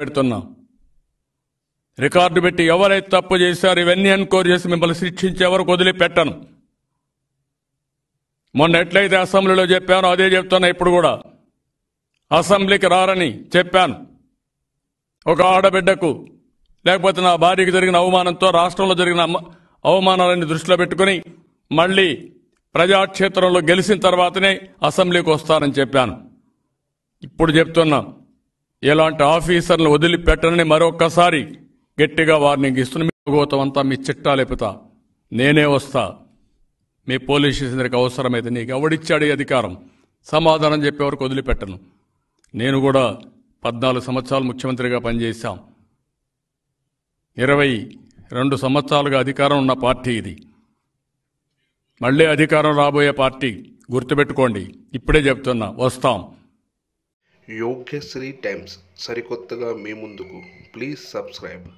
పెడుతున్నాం రికార్డు పెట్టి ఎవరైతే తప్పు చేశారు ఇవన్నీ ఎన్కోర్ చేసి మిమ్మల్ని శిక్షించే ఎవరికి వదిలిపెట్టను మొన్న ఎట్లయితే అసెంబ్లీలో చెప్పానో అదే చెప్తున్నా ఇప్పుడు కూడా అసెంబ్లీకి రారని చెప్పాను ఒక ఆడబిడ్డకు లేకపోతే నా భార్యకు జరిగిన అవమానంతో రాష్ట్రంలో జరిగిన అవమానాలని దృష్టిలో పెట్టుకుని మళ్ళీ ప్రజాక్షేత్రంలో గెలిచిన తర్వాతనే అసెంబ్లీకి వస్తానని చెప్పాను ఇప్పుడు చెప్తున్నాం ఇలాంటి ఆఫీసర్లు వదిలిపెట్టనని మరొక్కసారి గట్టిగా వార్నింగ్ ఇస్తున్న మీ అంతా మీ చిట్టా లేపుతా నేనే వస్తా మీ పోలీస్ స్టేషన్కి అవసరమైతే నీకు ఎవడిచ్చాడు ఈ అధికారం సమాధానం చెప్పే వదిలిపెట్టను నేను కూడా పద్నాలుగు సంవత్సరాలు ముఖ్యమంత్రిగా పనిచేశాం ఇరవై రెండు సంవత్సరాలుగా అధికారం ఉన్న పార్టీ ఇది మళ్ళీ అధికారం రాబోయే పార్టీ గుర్తుపెట్టుకోండి ఇప్పుడే చెప్తున్నా వస్తాం యోగ్యశ్రీ టైమ్స్ సరికొత్తగా మీ ముందుకు ప్లీజ్ సబ్స్క్రైబ్